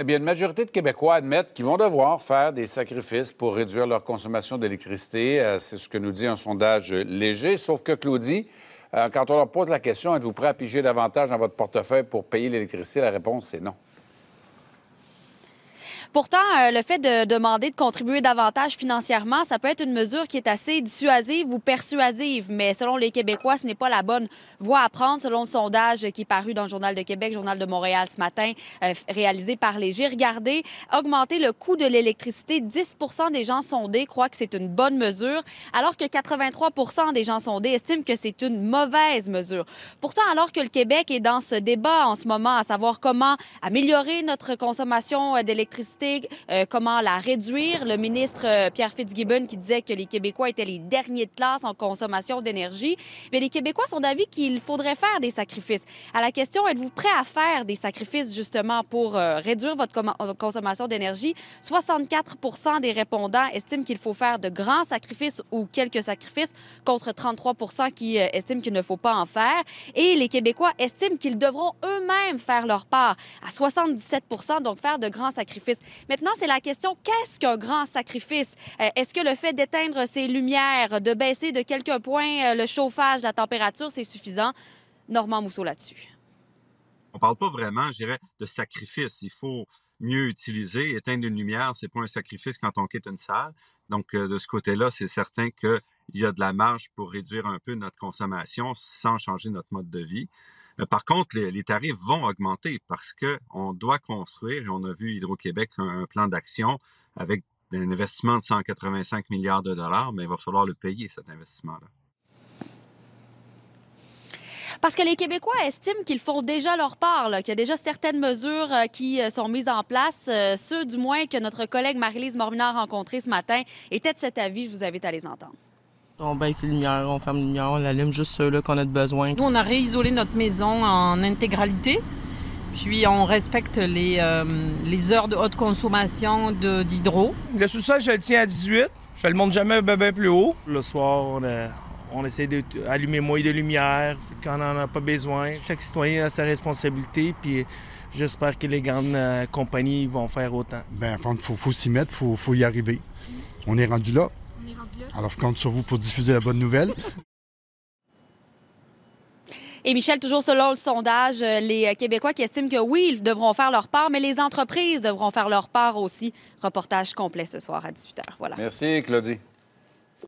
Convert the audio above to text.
Eh bien, une majorité de Québécois admettent qu'ils vont devoir faire des sacrifices pour réduire leur consommation d'électricité. Euh, c'est ce que nous dit un sondage léger, sauf que Claudie, euh, quand on leur pose la question, êtes-vous prêt à piger davantage dans votre portefeuille pour payer l'électricité, la réponse, c'est non. Pourtant, euh, le fait de demander de contribuer davantage financièrement, ça peut être une mesure qui est assez dissuasive ou persuasive, mais selon les Québécois, ce n'est pas la bonne voie à prendre, selon le sondage qui est paru dans le Journal de Québec, Journal de Montréal ce matin, euh, réalisé par les J'ai Regardez, augmenter le coût de l'électricité, 10 des gens sondés croient que c'est une bonne mesure, alors que 83 des gens sondés estiment que c'est une mauvaise mesure. Pourtant, alors que le Québec est dans ce débat en ce moment, à savoir comment améliorer notre consommation euh, d'électricité, euh, comment la réduire. Le ministre euh, Pierre Fitzgibbon qui disait que les Québécois étaient les derniers de classe en consommation d'énergie. Mais les Québécois sont d'avis qu'il faudrait faire des sacrifices. À la question, êtes-vous prêt à faire des sacrifices justement pour euh, réduire votre, consommation d'énergie? 64 des répondants estiment qu'il faut faire de grands sacrifices ou quelques sacrifices contre 33 qui estiment qu'il ne faut pas en faire. Et les Québécois estiment qu'ils devront eux-mêmes faire leur part à 77 donc faire de grands sacrifices. Maintenant, c'est la question, qu'est-ce qu'un grand sacrifice? Euh, est-ce que le fait d'éteindre ses lumières, de baisser de quelques points euh, le chauffage, la température, c'est suffisant? Normand Mousseau là-dessus. On ne parle pas vraiment, je dirais, de sacrifice. Il faut mieux utiliser. Éteindre une lumière, n'est pas un sacrifice quand on quitte une salle. Donc, euh, de ce côté-là, c'est certain qu'il y a de la marge pour réduire un peu notre consommation sans changer notre mode de vie. Euh, par contre, les, tarifs vont augmenter parce qu'on doit construire, et on a vu Hydro-Québec un, plan d'action avec un investissement de 185 milliards de dollars, mais il va falloir le payer, cet investissement-là. Parce que les Québécois estiment qu'ils font déjà leur part, qu'il y a déjà certaines mesures euh, qui euh, sont mises en place. ceux, du moins, que notre collègue Marie-Lise Morminard a rencontré ce matin étaient de cet avis. Je vous invite à les entendre. On baisse les lumières, on ferme les lumières, on allume juste ceux-là qu'on a besoin. Nous, on a réisolé notre maison en intégralité. Puis on respecte les, euh, les heures de haute consommation d'hydro. Le sous-sol, je le tiens à 18. Je le monte jamais bien, plus haut. Le soir, on, euh, essaie d'allumer moins de lumière quand on n'en a pas besoin. Chaque citoyen a sa responsabilité, puis j'espère que les grandes euh, compagnies vont faire autant. Bien, il faut, s'y mettre, il faut, faut y arriver. On est rendu là. Alors, je compte sur vous pour diffuser la bonne nouvelle. Et Michel, toujours selon le sondage, euh, les Québécois qui estiment que oui, ils devront faire leur part, mais les entreprises devront faire leur part aussi. Reportage complet ce soir à 18h. Voilà. Merci, Claudie.